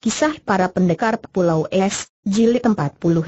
Kisah para pendekar Pulau Es, jilid 42.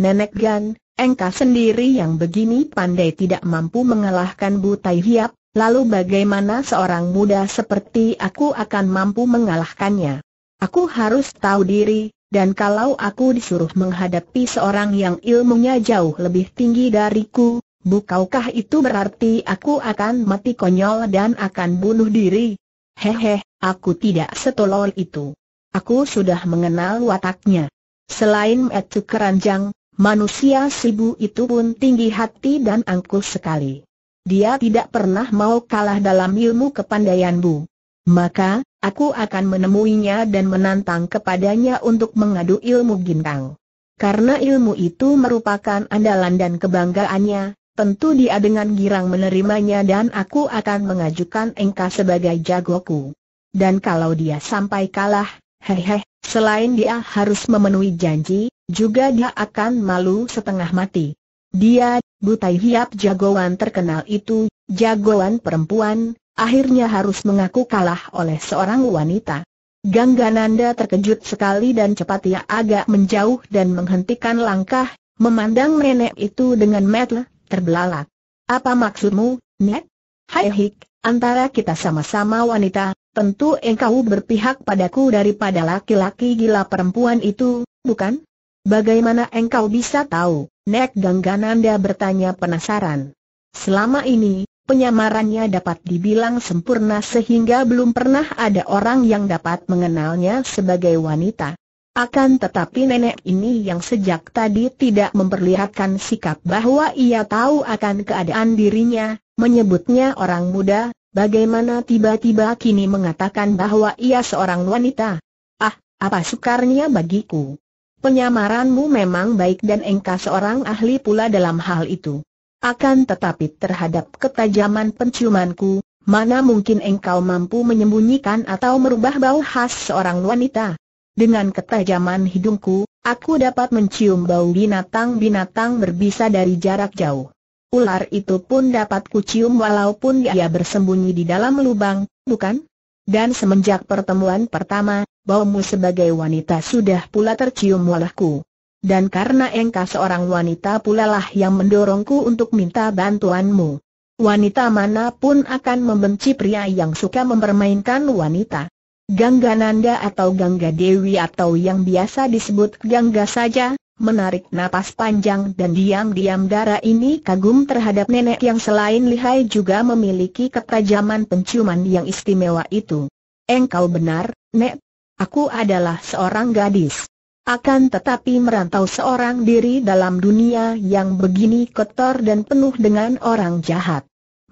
Nenek Gan, engkau sendiri yang begini pandai tidak mampu mengalahkan Butai Hiap, lalu bagaimana seorang muda seperti aku akan mampu mengalahkannya? Aku harus tahu diri, dan kalau aku disuruh menghadapi seorang yang ilmunya jauh lebih tinggi dariku, bukaukah itu berarti aku akan mati konyol dan akan bunuh diri? Hehe, aku tidak setolol itu. Aku sudah mengenal wataknya. Selain Metu Keranjang, manusia Sibu itu pun tinggi hati dan angkuh sekali. Dia tidak pernah mau kalah dalam ilmu kepandaian Bu. Maka, aku akan menemuinya dan menantang kepadanya untuk mengadu ilmu gintang. Karena ilmu itu merupakan andalan dan kebanggaannya, tentu dia dengan girang menerimanya dan aku akan mengajukan engkau sebagai jagoku. Dan kalau dia sampai kalah, Hehe, selain dia harus memenuhi janji, juga dia akan malu setengah mati. Dia, Butai Hiap jagoan terkenal itu, jagoan perempuan, akhirnya harus mengaku kalah oleh seorang wanita. Gangga Nanda terkejut sekali dan cepat ia agak menjauh dan menghentikan langkah, memandang nenek itu dengan metel, terbelalak. Apa maksudmu, Nek? Hai hik, antara kita sama-sama wanita, Tentu engkau berpihak padaku daripada laki-laki gila perempuan itu, bukan? Bagaimana engkau bisa tahu? Nek Ganggananda bertanya penasaran. Selama ini, penyamarannya dapat dibilang sempurna sehingga belum pernah ada orang yang dapat mengenalnya sebagai wanita. Akan tetapi nenek ini yang sejak tadi tidak memperlihatkan sikap bahwa ia tahu akan keadaan dirinya, menyebutnya orang muda, Bagaimana tiba-tiba kini mengatakan bahwa ia seorang wanita? Ah, apa sukarnya bagiku? Penyamaranmu memang baik dan engkau seorang ahli pula dalam hal itu. Akan tetapi terhadap ketajaman penciumanku, mana mungkin engkau mampu menyembunyikan atau merubah bau khas seorang wanita? Dengan ketajaman hidungku, aku dapat mencium bau binatang-binatang berbisa dari jarak jauh ular itu pun dapat kucium walaupun dia bersembunyi di dalam lubang, bukan? Dan semenjak pertemuan pertama, baumu sebagai wanita sudah pula tercium olehku. Dan karena engkau seorang wanita pula lah yang mendorongku untuk minta bantuanmu. Wanita manapun akan membenci pria yang suka mempermainkan wanita. Gangga Nanda atau Gangga Dewi atau yang biasa disebut Gangga saja, menarik napas panjang dan diam-diam darah ini kagum terhadap nenek yang selain lihai juga memiliki ketajaman penciuman yang istimewa itu. Engkau benar, Nek. Aku adalah seorang gadis. Akan tetapi merantau seorang diri dalam dunia yang begini kotor dan penuh dengan orang jahat.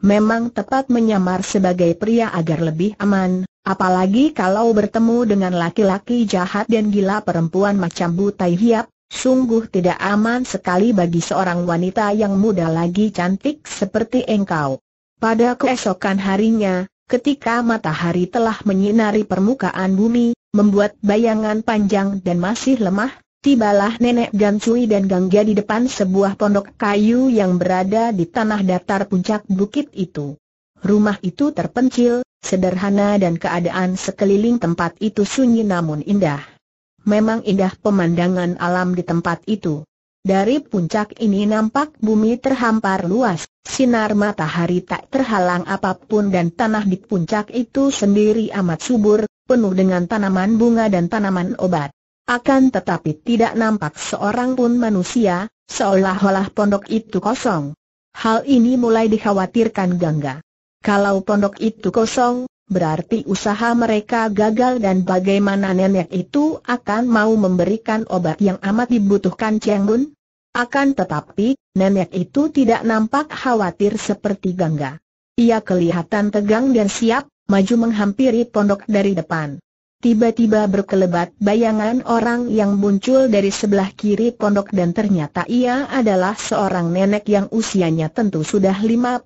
Memang tepat menyamar sebagai pria agar lebih aman, apalagi kalau bertemu dengan laki-laki jahat dan gila perempuan macam Butai Hiap, Sungguh tidak aman sekali bagi seorang wanita yang muda lagi cantik seperti engkau. Pada keesokan harinya, ketika matahari telah menyinari permukaan bumi, membuat bayangan panjang dan masih lemah, tibalah nenek Gansui dan Gangga di depan sebuah pondok kayu yang berada di tanah datar puncak bukit itu. Rumah itu terpencil, sederhana dan keadaan sekeliling tempat itu sunyi namun indah memang indah pemandangan alam di tempat itu. Dari puncak ini nampak bumi terhampar luas, sinar matahari tak terhalang apapun dan tanah di puncak itu sendiri amat subur, penuh dengan tanaman bunga dan tanaman obat. Akan tetapi tidak nampak seorang pun manusia, seolah-olah pondok itu kosong. Hal ini mulai dikhawatirkan Gangga. Kalau pondok itu kosong, berarti usaha mereka gagal dan bagaimana nenek itu akan mau memberikan obat yang amat dibutuhkan Cheng Bun? Akan tetapi, nenek itu tidak nampak khawatir seperti Gangga. Ia kelihatan tegang dan siap, maju menghampiri pondok dari depan. Tiba-tiba berkelebat bayangan orang yang muncul dari sebelah kiri pondok dan ternyata ia adalah seorang nenek yang usianya tentu sudah 55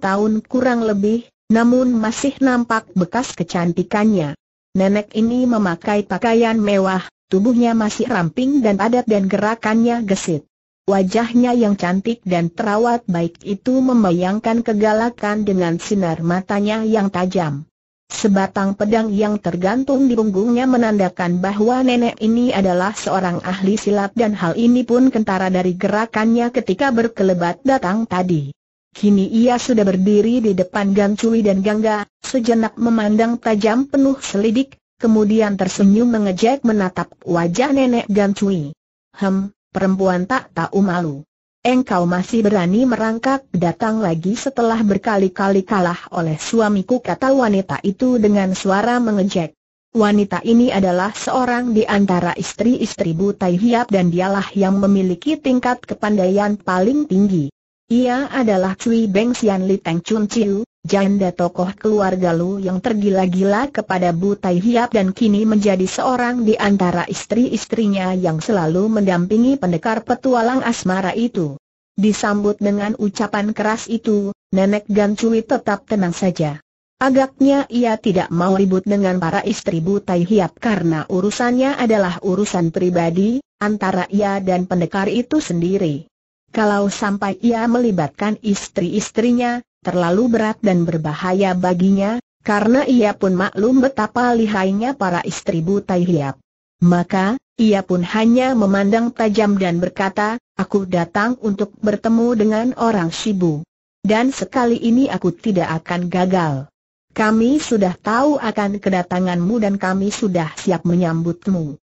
tahun kurang lebih, namun masih nampak bekas kecantikannya. Nenek ini memakai pakaian mewah, tubuhnya masih ramping dan padat dan gerakannya gesit. Wajahnya yang cantik dan terawat baik itu membayangkan kegalakan dengan sinar matanya yang tajam. Sebatang pedang yang tergantung di punggungnya menandakan bahwa nenek ini adalah seorang ahli silat dan hal ini pun kentara dari gerakannya ketika berkelebat datang tadi. Kini ia sudah berdiri di depan Gang Cui dan Gangga, sejenak memandang tajam penuh selidik, kemudian tersenyum mengejek menatap wajah nenek Gang Cui. Hem, perempuan tak tahu malu. Engkau masih berani merangkak datang lagi setelah berkali-kali kalah oleh suamiku kata wanita itu dengan suara mengejek. Wanita ini adalah seorang di antara istri-istri Butai Hiap dan dialah yang memiliki tingkat kepandaian paling tinggi. Ia adalah Cui Beng Sian Li Teng Chun Chiu, janda tokoh keluarga Lu yang tergila-gila kepada Bu Tai Hiap dan kini menjadi seorang di antara istri-istrinya yang selalu mendampingi pendekar petualang asmara itu. Disambut dengan ucapan keras itu, Nenek Gan Cui tetap tenang saja. Agaknya ia tidak mau ribut dengan para istri Bu Tai Hiap karena urusannya adalah urusan pribadi, antara ia dan pendekar itu sendiri. Kalau sampai ia melibatkan istri-istrinya, terlalu berat dan berbahaya baginya, karena ia pun maklum betapa lihainya para istri buta hiap. Maka, ia pun hanya memandang tajam dan berkata, aku datang untuk bertemu dengan orang Shibu. Dan sekali ini aku tidak akan gagal. Kami sudah tahu akan kedatanganmu dan kami sudah siap menyambutmu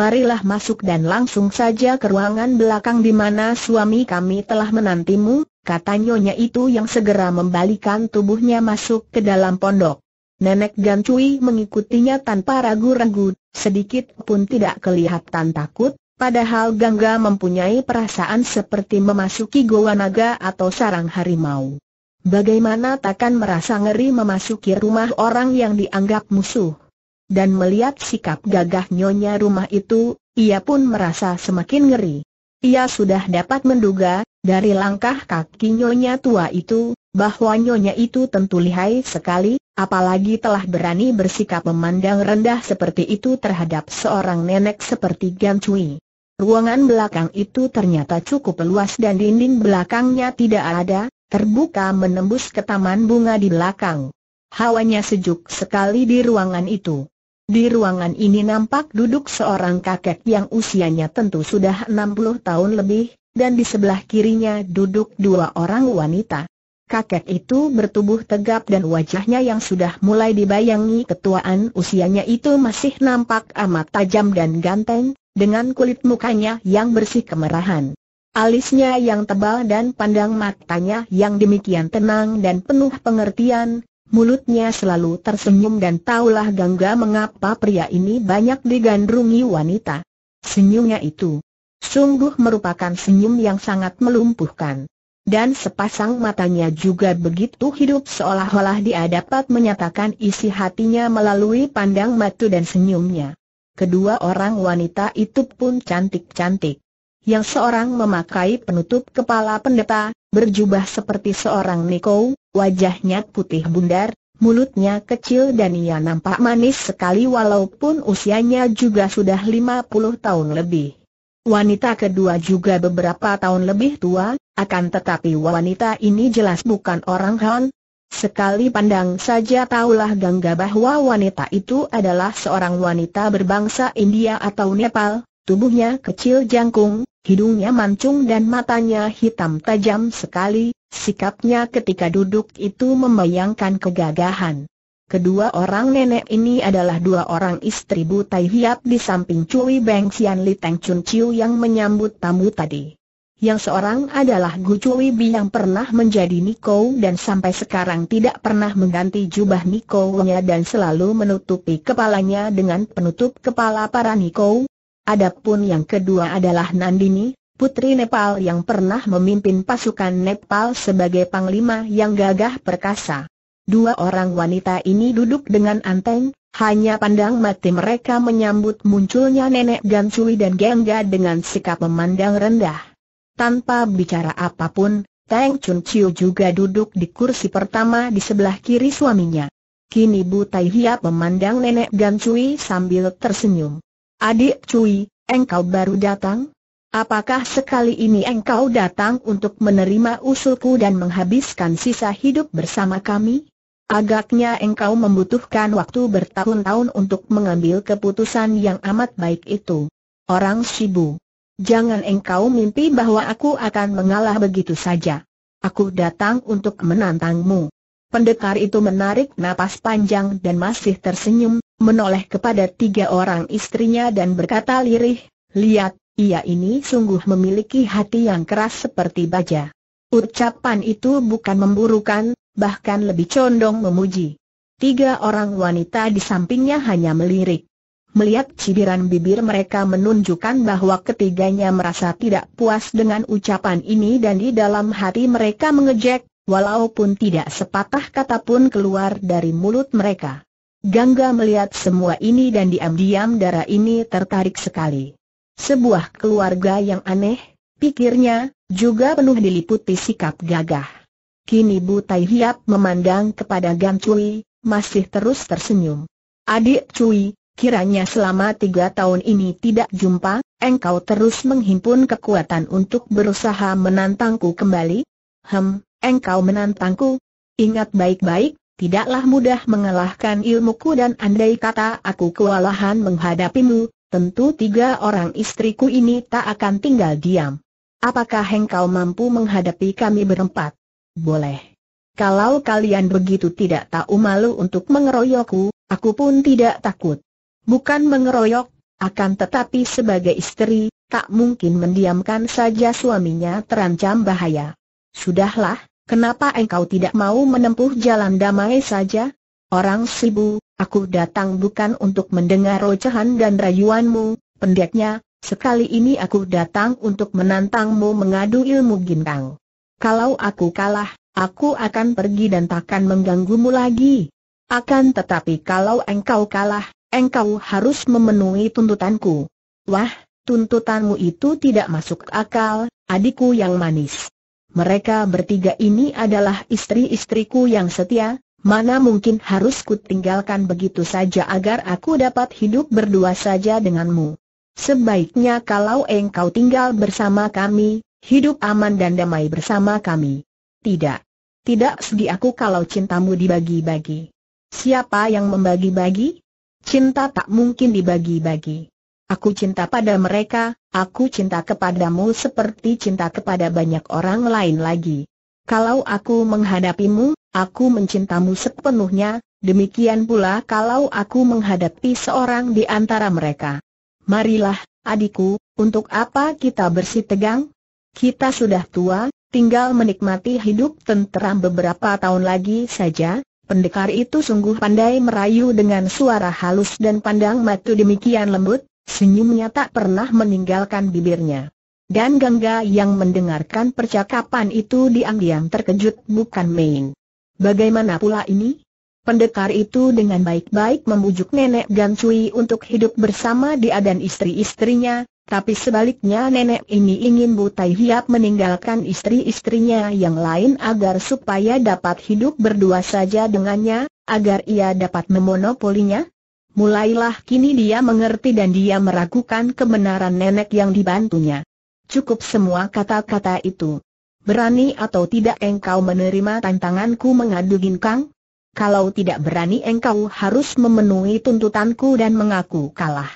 marilah masuk dan langsung saja ke ruangan belakang di mana suami kami telah menantimu, kata nyonya itu yang segera membalikan tubuhnya masuk ke dalam pondok. Nenek Gancui mengikutinya tanpa ragu-ragu, sedikit pun tidak kelihatan takut, padahal Gangga mempunyai perasaan seperti memasuki goa naga atau sarang harimau. Bagaimana takkan merasa ngeri memasuki rumah orang yang dianggap musuh? dan melihat sikap gagah nyonya rumah itu, ia pun merasa semakin ngeri. Ia sudah dapat menduga, dari langkah kaki nyonya tua itu, bahwa nyonya itu tentu lihai sekali, apalagi telah berani bersikap memandang rendah seperti itu terhadap seorang nenek seperti Gan Cui. Ruangan belakang itu ternyata cukup luas dan dinding belakangnya tidak ada, terbuka menembus ke taman bunga di belakang. Hawanya sejuk sekali di ruangan itu. Di ruangan ini nampak duduk seorang kakek yang usianya tentu sudah 60 tahun lebih, dan di sebelah kirinya duduk dua orang wanita. Kakek itu bertubuh tegap dan wajahnya yang sudah mulai dibayangi ketuaan usianya itu masih nampak amat tajam dan ganteng, dengan kulit mukanya yang bersih kemerahan. Alisnya yang tebal dan pandang matanya yang demikian tenang dan penuh pengertian, Mulutnya selalu tersenyum dan taulah Gangga mengapa pria ini banyak digandrungi wanita. Senyumnya itu sungguh merupakan senyum yang sangat melumpuhkan. Dan sepasang matanya juga begitu hidup seolah-olah dia dapat menyatakan isi hatinya melalui pandang mata dan senyumnya. Kedua orang wanita itu pun cantik-cantik. Yang seorang memakai penutup kepala pendeta, berjubah seperti seorang Niko, Wajahnya putih bundar, mulutnya kecil dan ia nampak manis sekali walaupun usianya juga sudah 50 tahun lebih. Wanita kedua juga beberapa tahun lebih tua, akan tetapi wanita ini jelas bukan orang Han. Sekali pandang saja taulah Gangga bahwa wanita itu adalah seorang wanita berbangsa India atau Nepal, tubuhnya kecil jangkung, hidungnya mancung dan matanya hitam tajam sekali, Sikapnya ketika duduk itu membayangkan kegagahan. Kedua orang nenek ini adalah dua orang istri Bu Tai Hiap di samping Cui Beng Xian Li Teng Chun Chiu yang menyambut tamu tadi. Yang seorang adalah Gu Cui Bi yang pernah menjadi Niko dan sampai sekarang tidak pernah mengganti jubah Niko-nya dan selalu menutupi kepalanya dengan penutup kepala para Niko. Adapun yang kedua adalah Nandini, putri Nepal yang pernah memimpin pasukan Nepal sebagai panglima yang gagah perkasa. Dua orang wanita ini duduk dengan anteng, hanya pandang mati mereka menyambut munculnya nenek Gansui dan Gengga dengan sikap memandang rendah. Tanpa bicara apapun, Teng Chun Chiu juga duduk di kursi pertama di sebelah kiri suaminya. Kini Bu Tai Hiap memandang nenek Gansui sambil tersenyum. Adik Cui, engkau baru datang? Apakah sekali ini engkau datang untuk menerima usulku dan menghabiskan sisa hidup bersama kami? Agaknya engkau membutuhkan waktu bertahun-tahun untuk mengambil keputusan yang amat baik itu. Orang Shibu. Jangan engkau mimpi bahwa aku akan mengalah begitu saja. Aku datang untuk menantangmu. Pendekar itu menarik napas panjang dan masih tersenyum, menoleh kepada tiga orang istrinya dan berkata lirih, Lihat, ia ini sungguh memiliki hati yang keras seperti baja. Ucapan itu bukan memburukan, bahkan lebih condong memuji. Tiga orang wanita di sampingnya hanya melirik. Melihat cibiran bibir mereka menunjukkan bahwa ketiganya merasa tidak puas dengan ucapan ini dan di dalam hati mereka mengejek, walaupun tidak sepatah kata pun keluar dari mulut mereka. Gangga melihat semua ini dan diam-diam darah ini tertarik sekali. Sebuah keluarga yang aneh, pikirnya, juga penuh diliputi sikap gagah. Kini Bu Tai Hiap memandang kepada Gan Cui, masih terus tersenyum. Adik Cui, kiranya selama tiga tahun ini tidak jumpa, engkau terus menghimpun kekuatan untuk berusaha menantangku kembali? Hem, engkau menantangku? Ingat baik-baik, tidaklah mudah mengalahkan ilmuku dan andai kata aku kewalahan menghadapimu, Tentu tiga orang istriku ini tak akan tinggal diam. Apakah engkau mampu menghadapi kami berempat? Boleh. Kalau kalian begitu tidak tahu malu untuk mengeroyokku, aku pun tidak takut. Bukan mengeroyok, akan tetapi sebagai istri, tak mungkin mendiamkan saja suaminya terancam bahaya. Sudahlah, kenapa engkau tidak mau menempuh jalan damai saja? Orang Sibu, aku datang bukan untuk mendengar ocehan dan rayuanmu, pendeknya, sekali ini aku datang untuk menantangmu mengadu ilmu gintang. Kalau aku kalah, aku akan pergi dan takkan mengganggumu lagi. Akan tetapi kalau engkau kalah, engkau harus memenuhi tuntutanku. Wah, tuntutanmu itu tidak masuk akal, adikku yang manis. Mereka bertiga ini adalah istri-istriku yang setia, Mana mungkin harus ku begitu saja agar aku dapat hidup berdua saja denganmu. Sebaiknya kalau engkau tinggal bersama kami, hidup aman dan damai bersama kami. Tidak. Tidak sedih aku kalau cintamu dibagi-bagi. Siapa yang membagi-bagi? Cinta tak mungkin dibagi-bagi. Aku cinta pada mereka, aku cinta kepadamu seperti cinta kepada banyak orang lain lagi. Kalau aku menghadapimu, Aku mencintamu sepenuhnya, demikian pula kalau aku menghadapi seorang di antara mereka. Marilah, adikku, untuk apa kita bersih tegang? Kita sudah tua, tinggal menikmati hidup tenteram beberapa tahun lagi saja. Pendekar itu sungguh pandai merayu dengan suara halus dan pandang matu demikian lembut, senyumnya tak pernah meninggalkan bibirnya. Dan Gangga yang mendengarkan percakapan itu diam-diam terkejut bukan main. Bagaimana pula ini? Pendekar itu dengan baik-baik membujuk nenek Gan untuk hidup bersama dia dan istri-istrinya, tapi sebaliknya nenek ini ingin Butai Hiap meninggalkan istri-istrinya yang lain agar supaya dapat hidup berdua saja dengannya, agar ia dapat memonopolinya. Mulailah kini dia mengerti dan dia meragukan kebenaran nenek yang dibantunya. Cukup semua kata-kata itu. Berani atau tidak engkau menerima tantanganku mengadu ginkang? Kalau tidak berani engkau harus memenuhi tuntutanku dan mengaku kalah.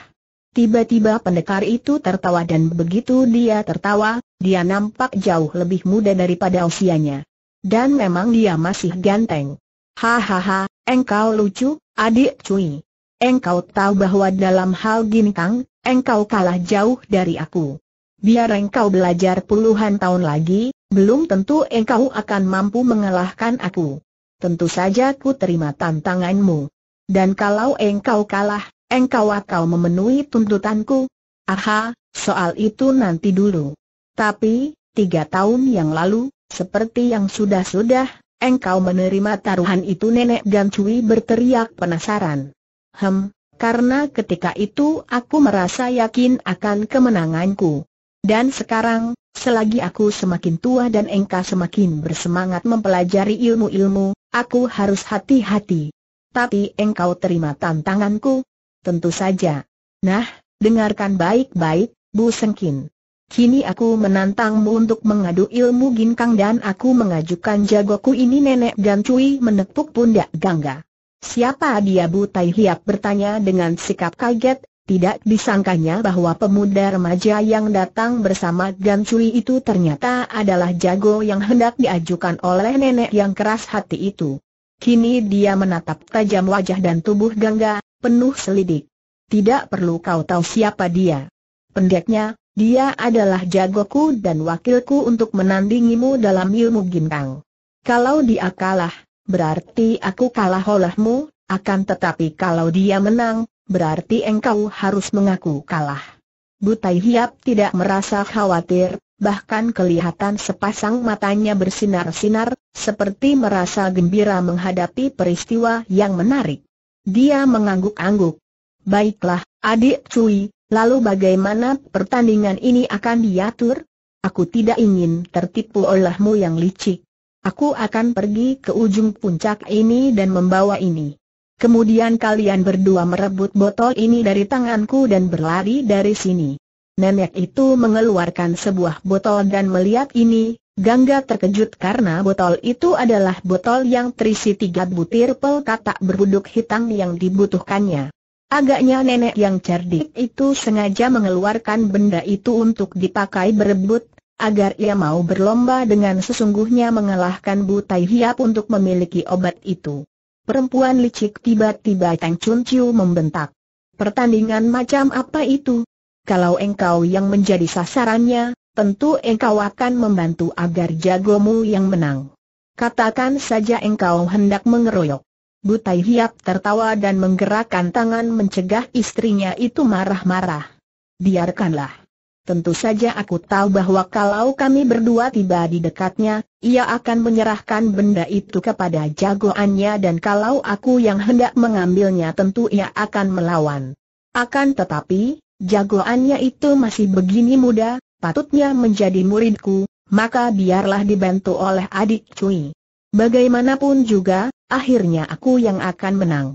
Tiba-tiba pendekar itu tertawa dan begitu dia tertawa, dia nampak jauh lebih muda daripada usianya. Dan memang dia masih ganteng. Hahaha, engkau lucu, adik cuy. Engkau tahu bahwa dalam hal ginkang, engkau kalah jauh dari aku. Biar engkau belajar puluhan tahun lagi, belum tentu engkau akan mampu mengalahkan aku. Tentu saja ku terima tantanganmu. Dan kalau engkau kalah, engkau akan memenuhi tuntutanku. Aha, soal itu nanti dulu. Tapi, tiga tahun yang lalu, seperti yang sudah-sudah, engkau menerima taruhan itu nenek dan cuy berteriak penasaran. Hem, karena ketika itu aku merasa yakin akan kemenanganku. Dan sekarang, Selagi aku semakin tua dan engkau semakin bersemangat mempelajari ilmu-ilmu, aku harus hati-hati. Tapi engkau terima tantanganku? Tentu saja. Nah, dengarkan baik-baik, Bu Sengkin. Kini aku menantangmu untuk mengadu ilmu ginkang dan aku mengajukan jagoku ini nenek dan cuy menepuk pundak gangga. Siapa dia Bu Tai Hiap bertanya dengan sikap kaget, tidak disangkanya bahwa pemuda remaja yang datang bersama Gan Cui itu ternyata adalah jago yang hendak diajukan oleh nenek yang keras hati itu. Kini dia menatap tajam wajah dan tubuh Gangga, penuh selidik. Tidak perlu kau tahu siapa dia. Pendeknya, dia adalah jagoku dan wakilku untuk menandingimu dalam ilmu gintang. Kalau dia kalah, berarti aku kalah olehmu, akan tetapi kalau dia menang, berarti engkau harus mengaku kalah. Butai Hiap tidak merasa khawatir, bahkan kelihatan sepasang matanya bersinar-sinar, seperti merasa gembira menghadapi peristiwa yang menarik. Dia mengangguk-angguk. Baiklah, adik Cui, lalu bagaimana pertandingan ini akan diatur? Aku tidak ingin tertipu olehmu yang licik. Aku akan pergi ke ujung puncak ini dan membawa ini. Kemudian kalian berdua merebut botol ini dari tanganku dan berlari dari sini. Nenek itu mengeluarkan sebuah botol dan melihat ini, Gangga terkejut karena botol itu adalah botol yang terisi tiga butir pel katak berbuduk hitam yang dibutuhkannya. Agaknya nenek yang cerdik itu sengaja mengeluarkan benda itu untuk dipakai berebut, agar ia mau berlomba dengan sesungguhnya mengalahkan Butai Hiap untuk memiliki obat itu. Perempuan licik tiba-tiba Tang Chun Chiu membentak. Pertandingan macam apa itu? Kalau engkau yang menjadi sasarannya, tentu engkau akan membantu agar jagomu yang menang. Katakan saja engkau hendak mengeroyok. Butai Hiap tertawa dan menggerakkan tangan mencegah istrinya itu marah-marah. Biarkanlah. Tentu saja aku tahu bahwa kalau kami berdua tiba di dekatnya, ia akan menyerahkan benda itu kepada jagoannya dan kalau aku yang hendak mengambilnya tentu ia akan melawan. Akan tetapi, jagoannya itu masih begini muda, patutnya menjadi muridku, maka biarlah dibantu oleh adik Cui. Bagaimanapun juga, akhirnya aku yang akan menang.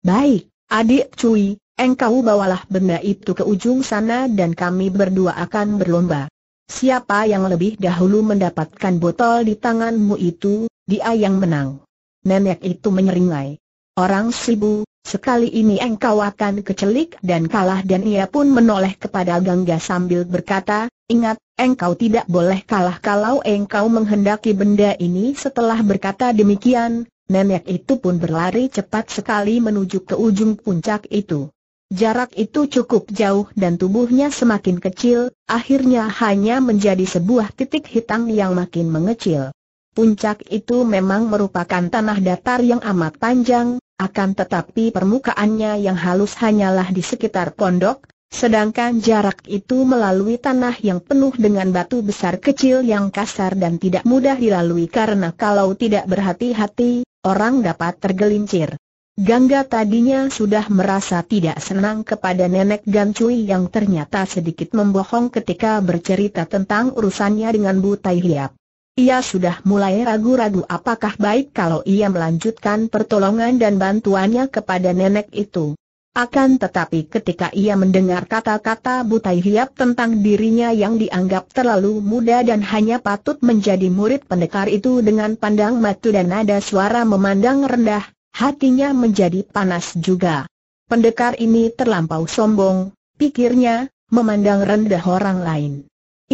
Baik, adik Cui, Engkau bawalah benda itu ke ujung sana dan kami berdua akan berlomba. Siapa yang lebih dahulu mendapatkan botol di tanganmu itu, dia yang menang. Nenek itu menyeringai. Orang sibu, sekali ini engkau akan kecelik dan kalah dan ia pun menoleh kepada Gangga sambil berkata, ingat, engkau tidak boleh kalah kalau engkau menghendaki benda ini setelah berkata demikian, Nenek itu pun berlari cepat sekali menuju ke ujung puncak itu. Jarak itu cukup jauh dan tubuhnya semakin kecil, akhirnya hanya menjadi sebuah titik hitam yang makin mengecil. Puncak itu memang merupakan tanah datar yang amat panjang, akan tetapi permukaannya yang halus hanyalah di sekitar pondok, sedangkan jarak itu melalui tanah yang penuh dengan batu besar kecil yang kasar dan tidak mudah dilalui karena kalau tidak berhati-hati, orang dapat tergelincir. Gangga tadinya sudah merasa tidak senang kepada nenek Gancui yang ternyata sedikit membohong ketika bercerita tentang urusannya dengan Butai Hiap. Ia sudah mulai ragu-ragu apakah baik kalau ia melanjutkan pertolongan dan bantuannya kepada nenek itu. Akan tetapi ketika ia mendengar kata-kata Butai Hiap tentang dirinya yang dianggap terlalu muda dan hanya patut menjadi murid pendekar itu dengan pandang matu dan nada suara memandang rendah, Hatinya menjadi panas juga. Pendekar ini terlampau sombong, pikirnya, memandang rendah orang lain.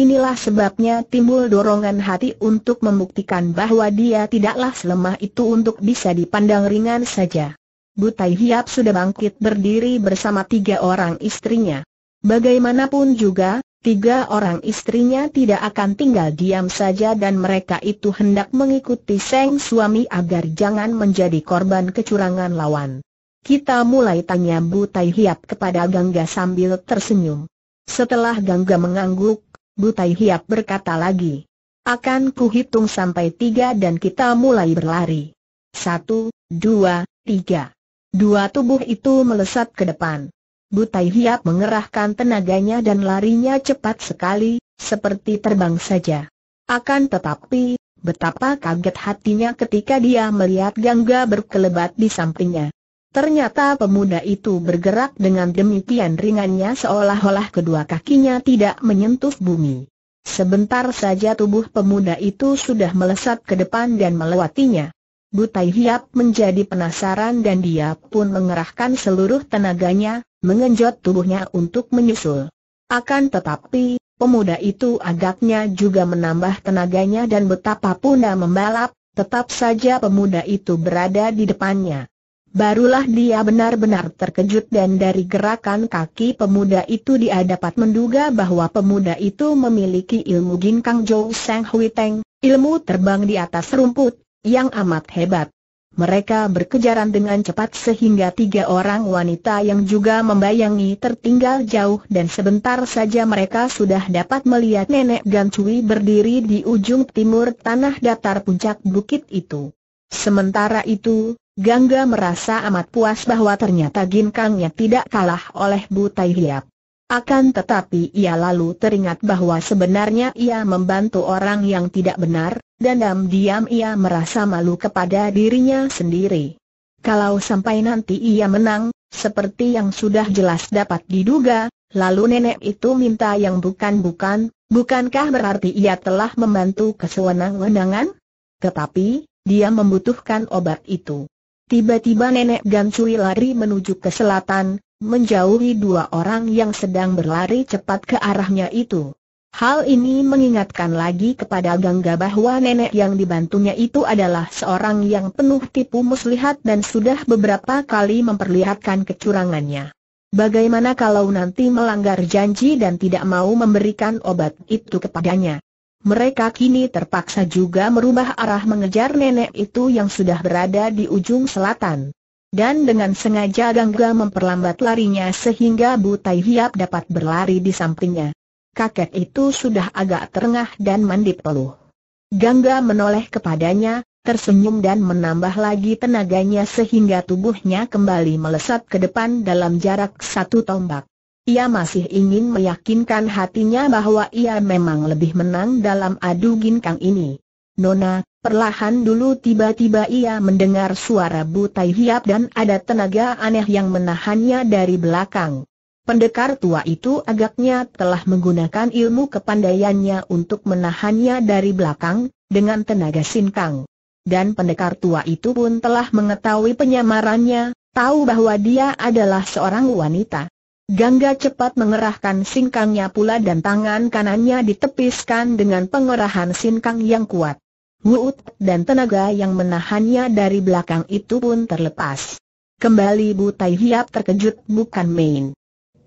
Inilah sebabnya timbul dorongan hati untuk membuktikan bahwa dia tidaklah selemah itu untuk bisa dipandang ringan saja. Butai Hiap sudah bangkit berdiri bersama tiga orang istrinya. Bagaimanapun juga, Tiga orang istrinya tidak akan tinggal diam saja dan mereka itu hendak mengikuti Seng suami agar jangan menjadi korban kecurangan lawan. Kita mulai tanya Bu Tai Hiap kepada Gangga sambil tersenyum. Setelah Gangga mengangguk, Bu Tai Hiap berkata lagi. Akan kuhitung sampai tiga dan kita mulai berlari. Satu, dua, tiga. Dua tubuh itu melesat ke depan. Butai Hiap mengerahkan tenaganya dan larinya cepat sekali, seperti terbang saja. Akan tetapi, betapa kaget hatinya ketika dia melihat Gangga berkelebat di sampingnya. Ternyata pemuda itu bergerak dengan demikian ringannya seolah-olah kedua kakinya tidak menyentuh bumi. Sebentar saja tubuh pemuda itu sudah melesat ke depan dan melewatinya. Butai Hiap menjadi penasaran dan dia pun mengerahkan seluruh tenaganya, mengenjot tubuhnya untuk menyusul. Akan tetapi, pemuda itu agaknya juga menambah tenaganya dan betapa dia membalap, tetap saja pemuda itu berada di depannya. Barulah dia benar-benar terkejut dan dari gerakan kaki pemuda itu dia dapat menduga bahwa pemuda itu memiliki ilmu ginkang Jou Sang Hui Teng, ilmu terbang di atas rumput, yang amat hebat mereka berkejaran dengan cepat sehingga tiga orang wanita yang juga membayangi tertinggal jauh dan sebentar saja mereka sudah dapat melihat Nenek Gancui berdiri di ujung timur tanah datar puncak bukit itu. Sementara itu, Gangga merasa amat puas bahwa ternyata ginkangnya tidak kalah oleh Butai Hiap. Akan tetapi ia lalu teringat bahwa sebenarnya ia membantu orang yang tidak benar, dan diam-diam ia merasa malu kepada dirinya sendiri. Kalau sampai nanti ia menang, seperti yang sudah jelas dapat diduga, lalu nenek itu minta yang bukan-bukan, bukankah berarti ia telah membantu kesewenang-wenangan? Tetapi, dia membutuhkan obat itu. Tiba-tiba nenek Gansui lari menuju ke selatan, menjauhi dua orang yang sedang berlari cepat ke arahnya itu. Hal ini mengingatkan lagi kepada Gangga bahwa nenek yang dibantunya itu adalah seorang yang penuh tipu muslihat dan sudah beberapa kali memperlihatkan kecurangannya. Bagaimana kalau nanti melanggar janji dan tidak mau memberikan obat itu kepadanya? Mereka kini terpaksa juga merubah arah mengejar nenek itu yang sudah berada di ujung selatan dan dengan sengaja Gangga memperlambat larinya sehingga Butai Hiap dapat berlari di sampingnya. Kakek itu sudah agak terengah dan mandi peluh. Gangga menoleh kepadanya, tersenyum dan menambah lagi tenaganya sehingga tubuhnya kembali melesat ke depan dalam jarak satu tombak. Ia masih ingin meyakinkan hatinya bahwa ia memang lebih menang dalam adu ginkang ini. Nona, Perlahan dulu tiba-tiba ia mendengar suara butai hiap dan ada tenaga aneh yang menahannya dari belakang. Pendekar tua itu agaknya telah menggunakan ilmu kepandaiannya untuk menahannya dari belakang, dengan tenaga sinkang. Dan pendekar tua itu pun telah mengetahui penyamarannya, tahu bahwa dia adalah seorang wanita. Gangga cepat mengerahkan sinkangnya pula dan tangan kanannya ditepiskan dengan pengerahan sinkang yang kuat. Wuut, dan tenaga yang menahannya dari belakang itu pun terlepas. Kembali Bu Tai Hiap terkejut bukan main.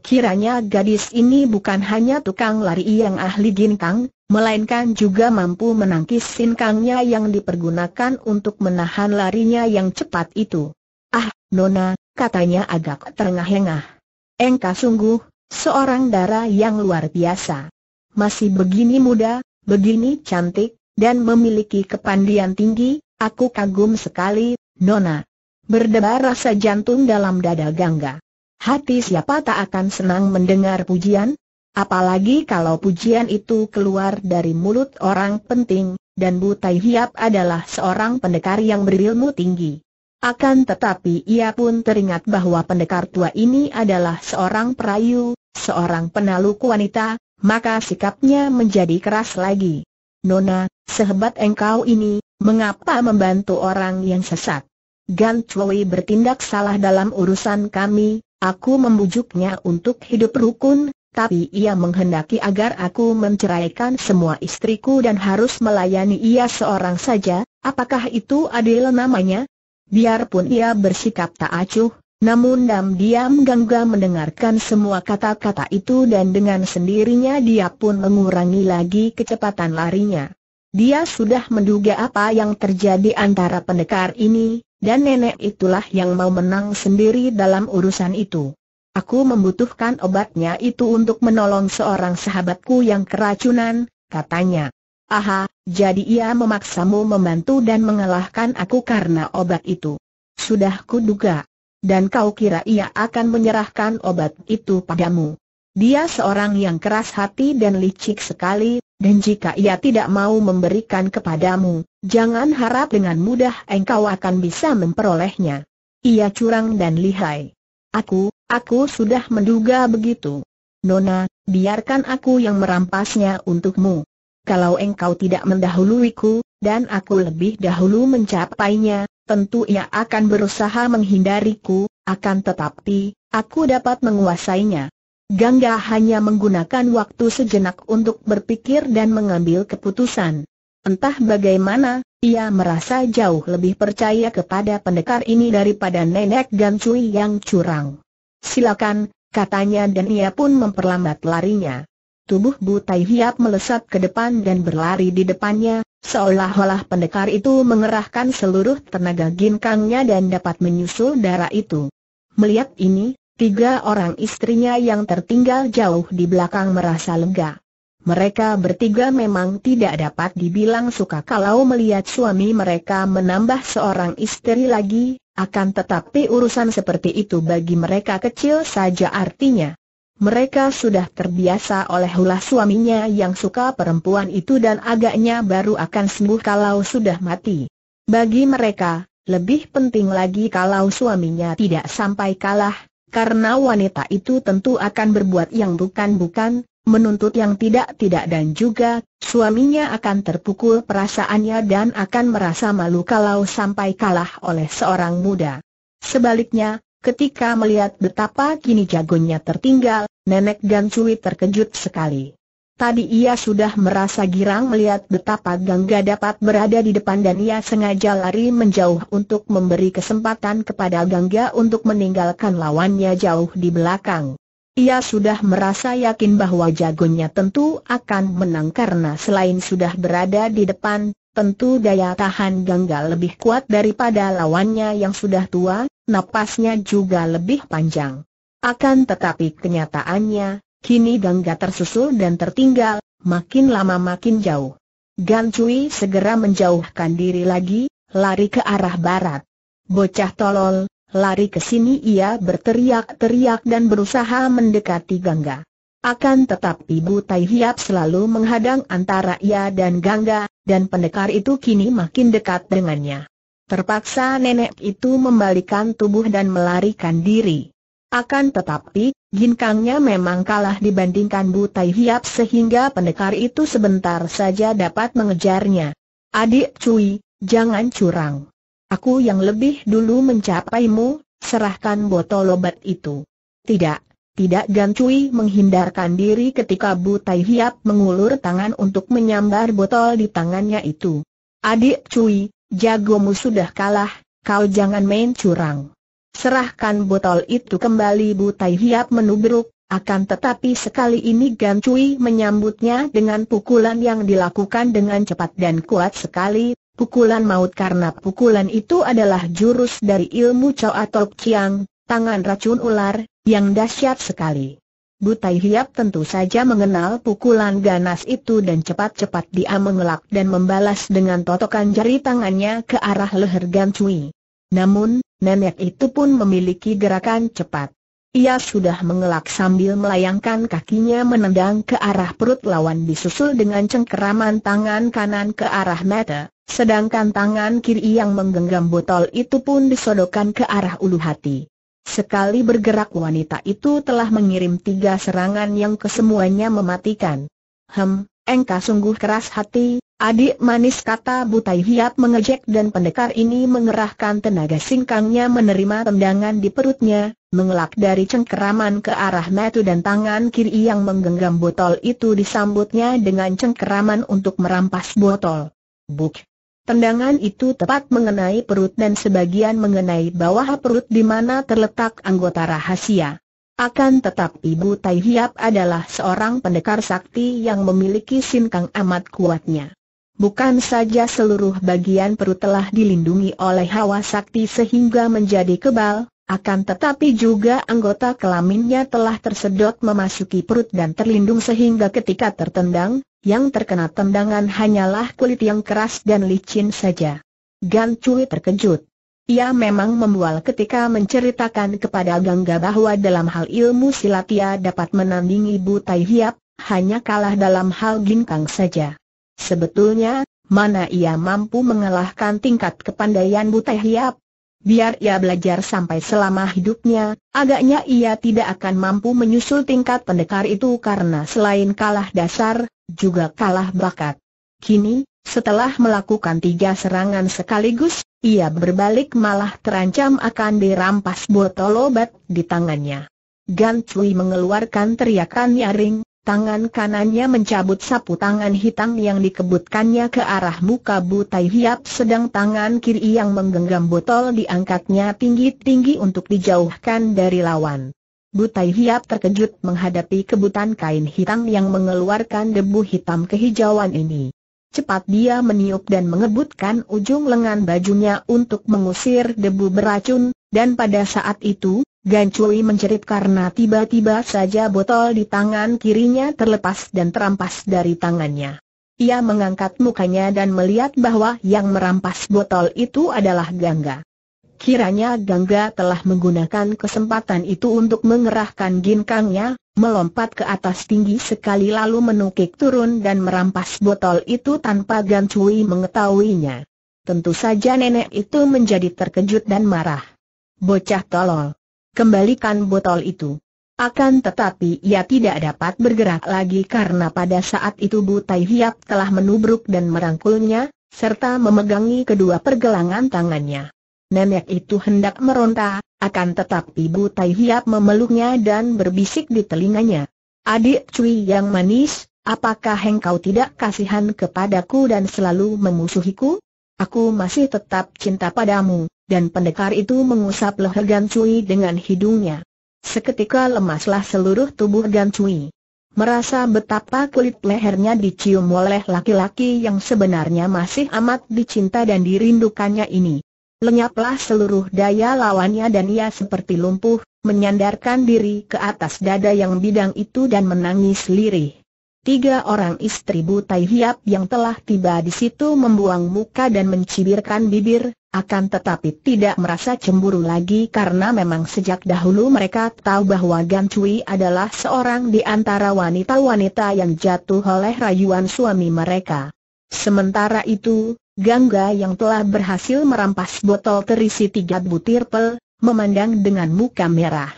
Kiranya gadis ini bukan hanya tukang lari yang ahli ginkang, melainkan juga mampu menangkis sinkangnya yang dipergunakan untuk menahan larinya yang cepat itu. Ah, Nona, katanya agak terengah-engah. Engka sungguh, seorang dara yang luar biasa. Masih begini muda, begini cantik, dan memiliki kepandian tinggi, aku kagum sekali, Nona. Berdebar rasa jantung dalam dada Gangga. Hati siapa tak akan senang mendengar pujian? Apalagi kalau pujian itu keluar dari mulut orang penting, dan Butai Hiap adalah seorang pendekar yang berilmu tinggi. Akan tetapi ia pun teringat bahwa pendekar tua ini adalah seorang perayu, seorang penaluk wanita, maka sikapnya menjadi keras lagi. Nona, Sehebat engkau ini, mengapa membantu orang yang sesat? Gan Chui bertindak salah dalam urusan kami, aku membujuknya untuk hidup rukun, tapi ia menghendaki agar aku menceraikan semua istriku dan harus melayani ia seorang saja, apakah itu adil namanya? Biarpun ia bersikap tak acuh, namun diam-diam Gangga mendengarkan semua kata-kata itu dan dengan sendirinya dia pun mengurangi lagi kecepatan larinya. Dia sudah menduga apa yang terjadi antara pendekar ini, dan nenek itulah yang mau menang sendiri dalam urusan itu. Aku membutuhkan obatnya itu untuk menolong seorang sahabatku yang keracunan, katanya. Aha, jadi ia memaksamu membantu dan mengalahkan aku karena obat itu. Sudah kuduga. Dan kau kira ia akan menyerahkan obat itu padamu. Dia seorang yang keras hati dan licik sekali, dan jika ia tidak mau memberikan kepadamu, jangan harap dengan mudah engkau akan bisa memperolehnya. Ia curang dan lihai. Aku, aku sudah menduga begitu. Nona, biarkan aku yang merampasnya untukmu. Kalau engkau tidak mendahuluiku, dan aku lebih dahulu mencapainya, tentu ia akan berusaha menghindariku, akan tetapi, aku dapat menguasainya. Gangga hanya menggunakan waktu sejenak untuk berpikir dan mengambil keputusan. Entah bagaimana, ia merasa jauh lebih percaya kepada pendekar ini daripada nenek Gancui yang curang. Silakan, katanya dan ia pun memperlambat larinya. Tubuh Bu Tai Hiap melesat ke depan dan berlari di depannya, seolah-olah pendekar itu mengerahkan seluruh tenaga ginkangnya dan dapat menyusul darah itu. Melihat ini, Tiga orang istrinya yang tertinggal jauh di belakang merasa lega. Mereka bertiga memang tidak dapat dibilang suka kalau melihat suami mereka menambah seorang istri lagi, akan tetapi urusan seperti itu bagi mereka kecil saja artinya. Mereka sudah terbiasa oleh ulah suaminya yang suka perempuan itu dan agaknya baru akan sembuh kalau sudah mati. Bagi mereka, lebih penting lagi kalau suaminya tidak sampai kalah, karena wanita itu tentu akan berbuat yang bukan-bukan, menuntut yang tidak-tidak dan juga, suaminya akan terpukul perasaannya dan akan merasa malu kalau sampai kalah oleh seorang muda. Sebaliknya, ketika melihat betapa kini jagonya tertinggal, Nenek Gansui terkejut sekali. Tadi ia sudah merasa girang melihat betapa Gangga dapat berada di depan dan ia sengaja lari menjauh untuk memberi kesempatan kepada Gangga untuk meninggalkan lawannya jauh di belakang. Ia sudah merasa yakin bahwa jagonya tentu akan menang karena selain sudah berada di depan, tentu daya tahan Gangga lebih kuat daripada lawannya yang sudah tua, napasnya juga lebih panjang. Akan tetapi kenyataannya, Kini Gangga tersusul dan tertinggal, makin lama makin jauh. Gan Cui segera menjauhkan diri lagi, lari ke arah barat. Bocah tolol, lari ke sini ia berteriak-teriak dan berusaha mendekati Gangga. Akan tetapi Butai Hiap selalu menghadang antara ia dan Gangga, dan pendekar itu kini makin dekat dengannya. Terpaksa nenek itu membalikan tubuh dan melarikan diri. Akan tetapi, ginkangnya memang kalah dibandingkan Butai Hiap sehingga pendekar itu sebentar saja dapat mengejarnya. Adik Cui, jangan curang. Aku yang lebih dulu mencapaimu, serahkan botol obat itu. Tidak, tidak Gan Cui menghindarkan diri ketika Butai Hiap mengulur tangan untuk menyambar botol di tangannya itu. Adik Cui, jagomu sudah kalah, kau jangan main curang. Serahkan botol itu kembali Butai Hiap menubruk, akan tetapi sekali ini Gan Cui menyambutnya dengan pukulan yang dilakukan dengan cepat dan kuat sekali, pukulan maut karena pukulan itu adalah jurus dari ilmu Cao Atok Chiang, tangan racun ular, yang dahsyat sekali. Butai Hiap tentu saja mengenal pukulan ganas itu dan cepat-cepat dia mengelak dan membalas dengan totokan jari tangannya ke arah leher Gan Cui. Namun, nenek itu pun memiliki gerakan cepat. Ia sudah mengelak sambil melayangkan kakinya menendang ke arah perut lawan disusul dengan cengkeraman tangan kanan ke arah mata, sedangkan tangan kiri yang menggenggam botol itu pun disodokkan ke arah ulu hati. Sekali bergerak wanita itu telah mengirim tiga serangan yang kesemuanya mematikan. Hem, engkau sungguh keras hati, Adik manis kata Butai Hiap mengejek dan pendekar ini mengerahkan tenaga singkangnya menerima tendangan di perutnya, mengelak dari cengkeraman ke arah metu dan tangan kiri yang menggenggam botol itu disambutnya dengan cengkeraman untuk merampas botol. Buk! Tendangan itu tepat mengenai perut dan sebagian mengenai bawah perut di mana terletak anggota rahasia. Akan tetapi Tai Hiap adalah seorang pendekar sakti yang memiliki sinkang amat kuatnya. Bukan saja seluruh bagian perut telah dilindungi oleh hawa sakti sehingga menjadi kebal, akan tetapi juga anggota kelaminnya telah tersedot memasuki perut dan terlindung sehingga ketika tertendang, yang terkena tendangan hanyalah kulit yang keras dan licin saja. Gan Cui terkejut. Ia memang membual ketika menceritakan kepada Gangga bahwa dalam hal ilmu silat ia dapat menandingi Bu Tai Hiap, hanya kalah dalam hal ginkang saja. Sebetulnya, mana ia mampu mengalahkan tingkat kepandaian butehiap? Hiap? Biar ia belajar sampai selama hidupnya, agaknya ia tidak akan mampu menyusul tingkat pendekar itu karena selain kalah dasar, juga kalah bakat. Kini, setelah melakukan tiga serangan sekaligus, ia berbalik malah terancam akan dirampas botol obat di tangannya. Gan Cui mengeluarkan teriakan nyaring, Tangan kanannya mencabut sapu tangan hitam yang dikebutkannya ke arah muka Butai Hiap sedang tangan kiri yang menggenggam botol diangkatnya tinggi-tinggi untuk dijauhkan dari lawan. Butai Hiap terkejut menghadapi kebutan kain hitam yang mengeluarkan debu hitam kehijauan ini. Cepat dia meniup dan mengebutkan ujung lengan bajunya untuk mengusir debu beracun, dan pada saat itu, Gan Cui menjerit karena tiba-tiba saja botol di tangan kirinya terlepas dan terampas dari tangannya. Ia mengangkat mukanya dan melihat bahwa yang merampas botol itu adalah Gangga. Kiranya Gangga telah menggunakan kesempatan itu untuk mengerahkan ginkangnya, melompat ke atas tinggi sekali lalu menukik turun dan merampas botol itu tanpa Gan Cui mengetahuinya. Tentu saja nenek itu menjadi terkejut dan marah. Bocah tolol kembalikan botol itu. Akan tetapi ia tidak dapat bergerak lagi karena pada saat itu Bu Tai Hiap telah menubruk dan merangkulnya, serta memegangi kedua pergelangan tangannya. Nenek itu hendak meronta, akan tetapi Bu Tai Hiap memeluknya dan berbisik di telinganya. Adik Cui yang manis, apakah engkau tidak kasihan kepadaku dan selalu memusuhiku? Aku masih tetap cinta padamu dan pendekar itu mengusap leher Gan Cui dengan hidungnya. Seketika lemaslah seluruh tubuh Gan Cui. Merasa betapa kulit lehernya dicium oleh laki-laki yang sebenarnya masih amat dicinta dan dirindukannya ini. Lenyaplah seluruh daya lawannya dan ia seperti lumpuh, menyandarkan diri ke atas dada yang bidang itu dan menangis lirih. Tiga orang istri Butai Hiap yang telah tiba di situ membuang muka dan mencibirkan bibir, akan tetapi tidak merasa cemburu lagi karena memang sejak dahulu mereka tahu bahwa Gan Cui adalah seorang di antara wanita-wanita yang jatuh oleh rayuan suami mereka. Sementara itu, Gangga yang telah berhasil merampas botol terisi tiga butir pel, memandang dengan muka merah.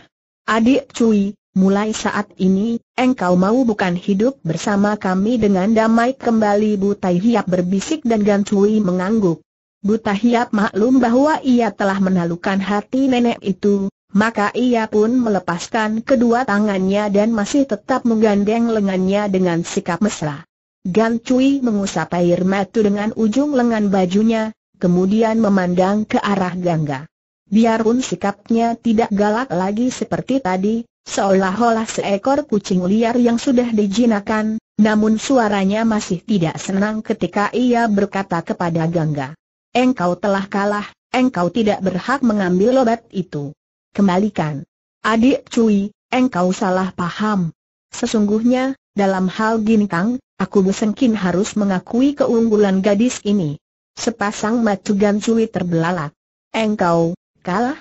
Adik Cui, mulai saat ini, engkau mau bukan hidup bersama kami dengan damai kembali Buta Hiap berbisik dan Gan mengangguk. Buta Hiap maklum bahwa ia telah menalukan hati nenek itu, maka ia pun melepaskan kedua tangannya dan masih tetap menggandeng lengannya dengan sikap mesra. Gan mengusap air mata dengan ujung lengan bajunya, kemudian memandang ke arah Gangga. Biarpun sikapnya tidak galak lagi seperti tadi, seolah-olah seekor kucing liar yang sudah dijinakan, namun suaranya masih tidak senang ketika ia berkata kepada Gangga. Engkau telah kalah, engkau tidak berhak mengambil obat itu. Kembalikan. Adik Cui, engkau salah paham. Sesungguhnya, dalam hal ginkang, aku Busengkin harus mengakui keunggulan gadis ini. Sepasang mata Gansui terbelalak. Engkau, kalah?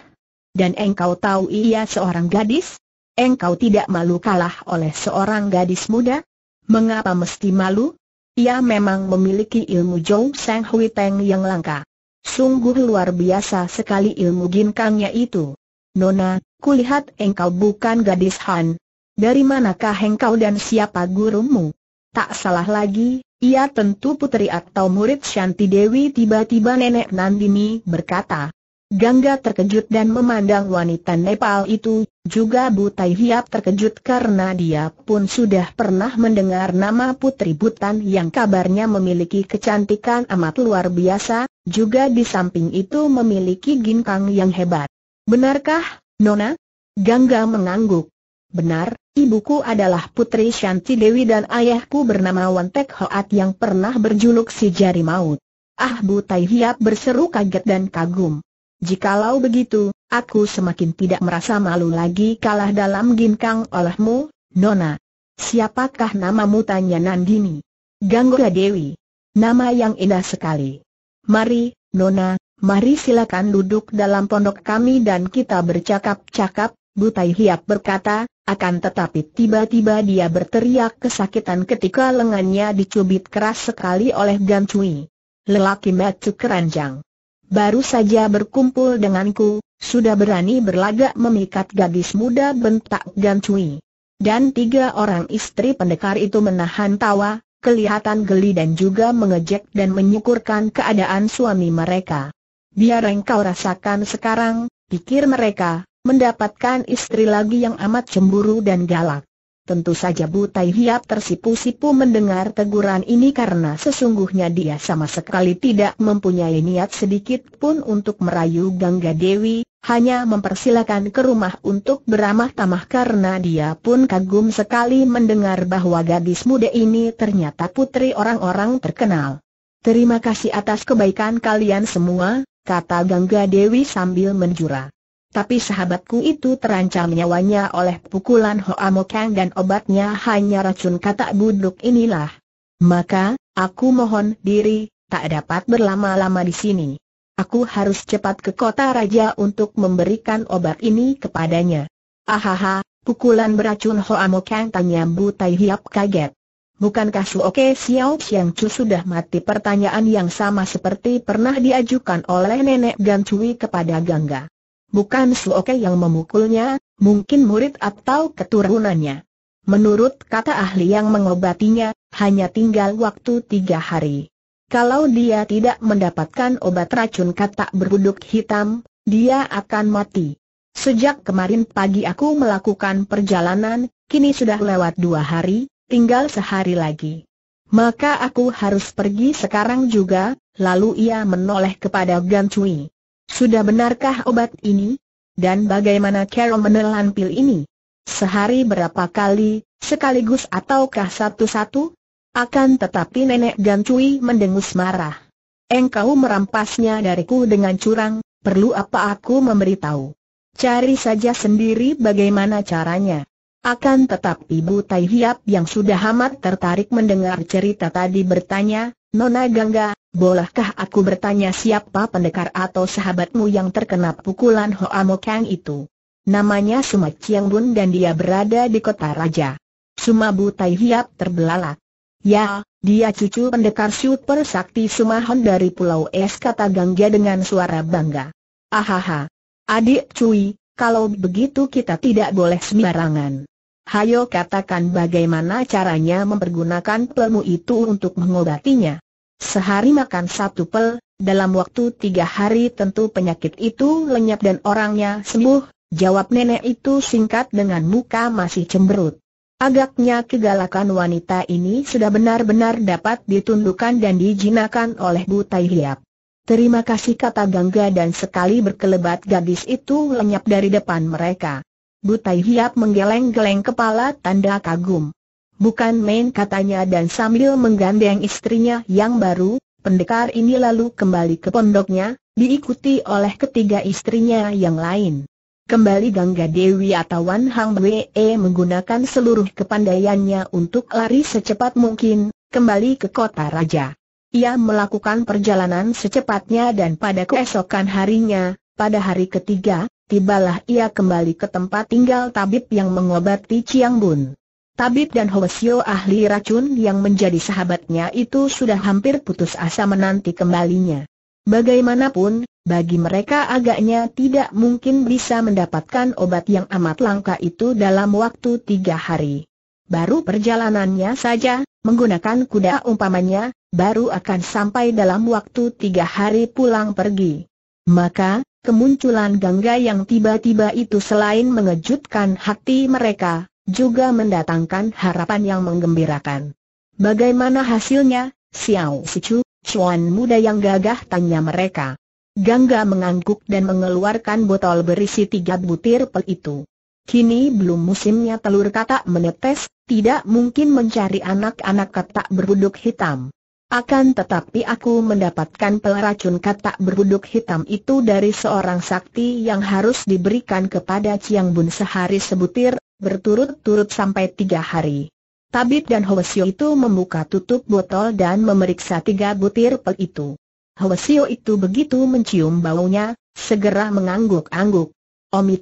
Dan engkau tahu ia seorang gadis? Engkau tidak malu kalah oleh seorang gadis muda? Mengapa mesti malu? Ia memang memiliki ilmu Zhou Sang Hui Teng yang langka. Sungguh luar biasa sekali ilmu ginkangnya itu. Nona, kulihat engkau bukan gadis Han. Dari manakah engkau dan siapa gurumu? Tak salah lagi, ia tentu putri atau murid Shanti Dewi tiba-tiba nenek Nandini berkata. Gangga terkejut dan memandang wanita Nepal itu, juga Butai Hiap terkejut karena dia pun sudah pernah mendengar nama Putri Butan yang kabarnya memiliki kecantikan amat luar biasa, juga di samping itu memiliki ginkang yang hebat. Benarkah, Nona? Gangga mengangguk. Benar, ibuku adalah Putri Shanti Dewi dan ayahku bernama Wantek Hoat yang pernah berjuluk si jari maut. Ah Butai Hiap berseru kaget dan kagum. Jikalau begitu, aku semakin tidak merasa malu lagi kalah dalam ginkang olehmu, Nona. Siapakah namamu tanya Nandini? Ganggola Dewi. Nama yang indah sekali. Mari, Nona, mari silakan duduk dalam pondok kami dan kita bercakap-cakap, Butai Hiap berkata, akan tetapi tiba-tiba dia berteriak kesakitan ketika lengannya dicubit keras sekali oleh Gan Cui. Lelaki metu keranjang baru saja berkumpul denganku, sudah berani berlagak memikat gadis muda bentak gancui. Dan tiga orang istri pendekar itu menahan tawa, kelihatan geli dan juga mengejek dan menyukurkan keadaan suami mereka. Biar engkau rasakan sekarang, pikir mereka, mendapatkan istri lagi yang amat cemburu dan galak. Tentu saja Butai Hiap tersipu-sipu mendengar teguran ini karena sesungguhnya dia sama sekali tidak mempunyai niat sedikit pun untuk merayu Gangga Dewi, hanya mempersilakan ke rumah untuk beramah tamah karena dia pun kagum sekali mendengar bahwa gadis muda ini ternyata putri orang-orang terkenal. Terima kasih atas kebaikan kalian semua, kata Gangga Dewi sambil menjura. Tapi sahabatku itu terancam nyawanya oleh pukulan Kang dan obatnya hanya racun katak buduk inilah. Maka, aku mohon diri, tak dapat berlama-lama di sini. Aku harus cepat ke kota raja untuk memberikan obat ini kepadanya. Ahaha, pukulan beracun Hoamokang tanya Bu Tai Hiap kaget. Bukankah Su Oke Xiao Xiang Chu sudah mati? Pertanyaan yang sama seperti pernah diajukan oleh nenek Gan Cui kepada Gangga bukan Suoke yang memukulnya, mungkin murid atau keturunannya. Menurut kata ahli yang mengobatinya, hanya tinggal waktu tiga hari. Kalau dia tidak mendapatkan obat racun kata berbuduk hitam, dia akan mati. Sejak kemarin pagi aku melakukan perjalanan, kini sudah lewat dua hari, tinggal sehari lagi. Maka aku harus pergi sekarang juga, lalu ia menoleh kepada Gan Cui. Sudah benarkah obat ini? Dan bagaimana Carol menelan pil ini? Sehari berapa kali, sekaligus ataukah satu-satu? Akan tetapi nenek Gancui mendengus marah. Engkau merampasnya dariku dengan curang, perlu apa aku memberitahu? Cari saja sendiri bagaimana caranya. Akan tetapi Bu Tai Hiap yang sudah amat tertarik mendengar cerita tadi bertanya, Nona Gangga, bolehkah aku bertanya siapa pendekar atau sahabatmu yang terkena pukulan Hoamo Kang itu? Namanya Suma Chiang Bun dan dia berada di kota raja. Suma Butai Hiap terbelalak. Ya, dia cucu pendekar super sakti Suma Hon dari Pulau Es kata Gangga dengan suara bangga. Ahaha. Adik cuy, kalau begitu kita tidak boleh sembarangan. Hayo katakan bagaimana caranya mempergunakan pelmu itu untuk mengobatinya. Sehari makan satu pel, dalam waktu tiga hari tentu penyakit itu lenyap dan orangnya sembuh, jawab nenek itu singkat dengan muka masih cemberut. Agaknya kegalakan wanita ini sudah benar-benar dapat ditundukkan dan dijinakan oleh Bu Tai Terima kasih kata Gangga dan sekali berkelebat gadis itu lenyap dari depan mereka. Bu Tai menggeleng-geleng kepala tanda kagum. Bukan main katanya dan sambil menggandeng istrinya yang baru, pendekar ini lalu kembali ke pondoknya, diikuti oleh ketiga istrinya yang lain. Kembali Gangga Dewi atau Wan Hang Wee menggunakan seluruh kepandaiannya untuk lari secepat mungkin, kembali ke kota raja. Ia melakukan perjalanan secepatnya dan pada keesokan harinya, pada hari ketiga, tibalah ia kembali ke tempat tinggal tabib yang mengobati Chiang Bun. Tabib dan Hoesio ahli racun yang menjadi sahabatnya itu sudah hampir putus asa menanti kembalinya. Bagaimanapun, bagi mereka agaknya tidak mungkin bisa mendapatkan obat yang amat langka itu dalam waktu tiga hari. Baru perjalanannya saja, menggunakan kuda umpamanya, baru akan sampai dalam waktu tiga hari pulang pergi. Maka, kemunculan Gangga yang tiba-tiba itu selain mengejutkan hati mereka, juga mendatangkan harapan yang menggembirakan. Bagaimana hasilnya, Xiao Sichu, cuan muda yang gagah tanya mereka. Gangga mengangguk dan mengeluarkan botol berisi tiga butir pel itu. Kini belum musimnya telur katak menetes, tidak mungkin mencari anak-anak katak berbuduk hitam. Akan tetapi aku mendapatkan pelaracun katak berbuduk hitam itu dari seorang sakti yang harus diberikan kepada Ciang Bun sehari sebutir, berturut-turut sampai tiga hari. Tabib dan Hoesio itu membuka tutup botol dan memeriksa tiga butir pel itu. Hoesio itu begitu mencium baunya, segera mengangguk-angguk. Omi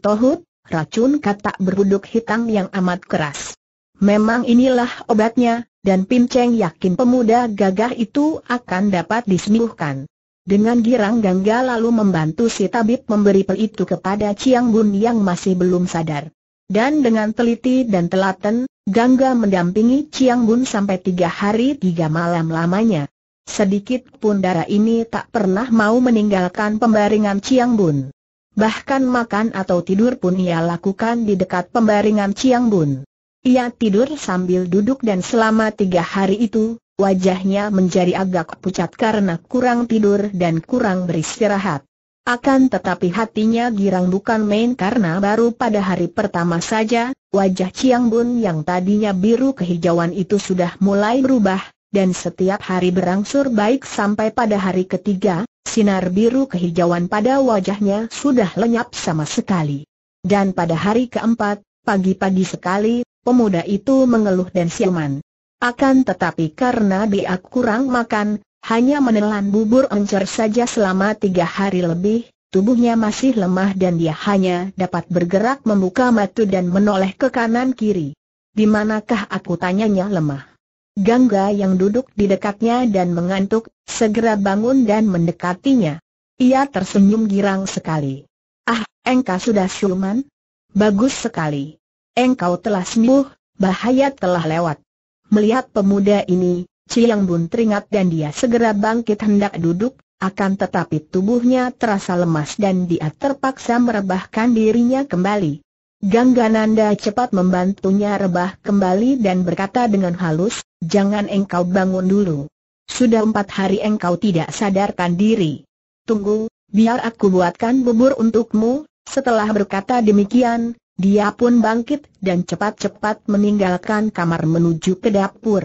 racun katak berbuduk hitam yang amat keras. Memang inilah obatnya, dan Pim Cheng yakin pemuda gagah itu akan dapat disembuhkan. Dengan girang gangga lalu membantu si tabib memberi pel itu kepada Chiang Bun yang masih belum sadar. Dan dengan teliti dan telaten, Gangga mendampingi Chiang Bun sampai tiga hari tiga malam lamanya. Sedikit pun darah ini tak pernah mau meninggalkan pembaringan Chiang Bun. Bahkan makan atau tidur pun ia lakukan di dekat pembaringan Chiang Bun. Ia tidur sambil duduk dan selama tiga hari itu, wajahnya menjadi agak pucat karena kurang tidur dan kurang beristirahat. Akan tetapi hatinya girang bukan main karena baru pada hari pertama saja, wajah Chiang Bun yang tadinya biru kehijauan itu sudah mulai berubah, dan setiap hari berangsur baik sampai pada hari ketiga, sinar biru kehijauan pada wajahnya sudah lenyap sama sekali. Dan pada hari keempat, pagi-pagi sekali, pemuda itu mengeluh dan siuman. Akan tetapi karena dia kurang makan, hanya menelan bubur encer saja selama tiga hari lebih, tubuhnya masih lemah dan dia hanya dapat bergerak membuka mata dan menoleh ke kanan kiri. Di manakah aku tanyanya lemah? Gangga yang duduk di dekatnya dan mengantuk, segera bangun dan mendekatinya. Ia tersenyum girang sekali. Ah, engkau sudah siuman? Bagus sekali. Engkau telah sembuh, bahaya telah lewat. Melihat pemuda ini, Ciang Bun teringat dan dia segera bangkit hendak duduk, akan tetapi tubuhnya terasa lemas dan dia terpaksa merebahkan dirinya kembali. Gangga Nanda cepat membantunya rebah kembali dan berkata dengan halus, jangan engkau bangun dulu. Sudah empat hari engkau tidak sadarkan diri. Tunggu, biar aku buatkan bubur untukmu. Setelah berkata demikian, dia pun bangkit dan cepat-cepat meninggalkan kamar menuju ke dapur.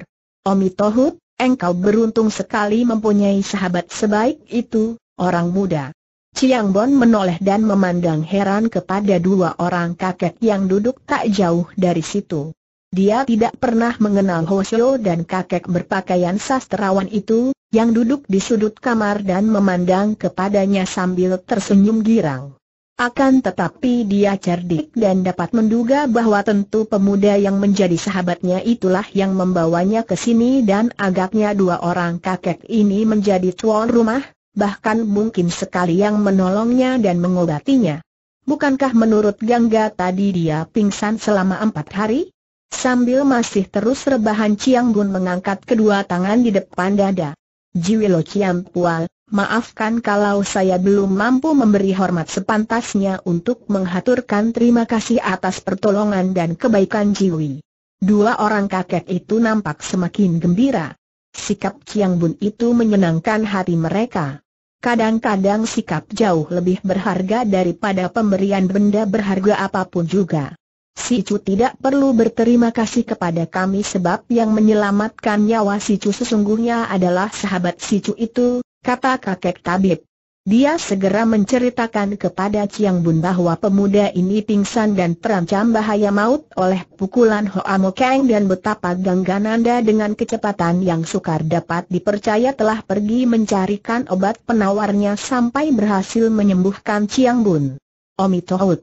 Omi Tohut, engkau beruntung sekali mempunyai sahabat sebaik itu, orang muda. Chiang Bon menoleh dan memandang heran kepada dua orang kakek yang duduk tak jauh dari situ. Dia tidak pernah mengenal Hoshio dan kakek berpakaian sastrawan itu, yang duduk di sudut kamar dan memandang kepadanya sambil tersenyum girang. Akan tetapi dia cerdik dan dapat menduga bahwa tentu pemuda yang menjadi sahabatnya itulah yang membawanya ke sini dan agaknya dua orang kakek ini menjadi tuan rumah, bahkan mungkin sekali yang menolongnya dan mengobatinya. Bukankah menurut Gangga tadi dia pingsan selama empat hari? Sambil masih terus rebahan Ciang Bun mengangkat kedua tangan di depan dada. Jiwilo Ciang Pual, Maafkan kalau saya belum mampu memberi hormat sepantasnya untuk menghaturkan terima kasih atas pertolongan dan kebaikan Jiwi. Dua orang kakek itu nampak semakin gembira. Sikap Chiang Bun itu menyenangkan hati mereka. Kadang-kadang sikap jauh lebih berharga daripada pemberian benda berharga apapun juga. Si Chu tidak perlu berterima kasih kepada kami sebab yang menyelamatkan nyawa Si Chu sesungguhnya adalah sahabat Si Chu itu, kata kakek tabib. Dia segera menceritakan kepada Ciang Bun bahwa pemuda ini pingsan dan terancam bahaya maut oleh pukulan Hoa Kang dan betapa Ganggananda dengan kecepatan yang sukar dapat dipercaya telah pergi mencarikan obat penawarnya sampai berhasil menyembuhkan Ciang Bun. Tohut,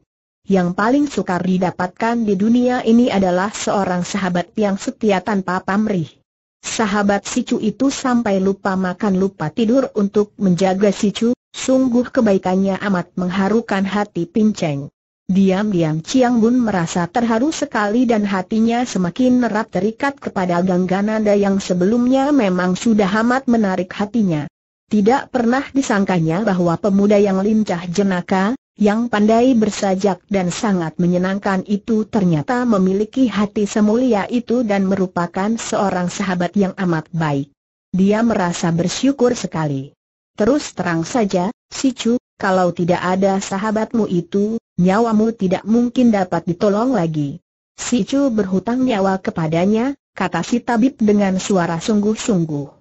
Yang paling sukar didapatkan di dunia ini adalah seorang sahabat yang setia tanpa pamrih. Sahabat Sicu itu sampai lupa makan lupa tidur untuk menjaga Sicu, sungguh kebaikannya amat mengharukan hati Pinceng. Diam-diam Ciang Bun merasa terharu sekali dan hatinya semakin erat terikat kepada Ganggananda yang sebelumnya memang sudah amat menarik hatinya. Tidak pernah disangkanya bahwa pemuda yang lincah jenaka, yang pandai bersajak dan sangat menyenangkan itu ternyata memiliki hati semulia itu dan merupakan seorang sahabat yang amat baik. Dia merasa bersyukur sekali. Terus terang saja, si Chu, kalau tidak ada sahabatmu itu, nyawamu tidak mungkin dapat ditolong lagi. Si Chu berhutang nyawa kepadanya, kata si tabib dengan suara sungguh-sungguh.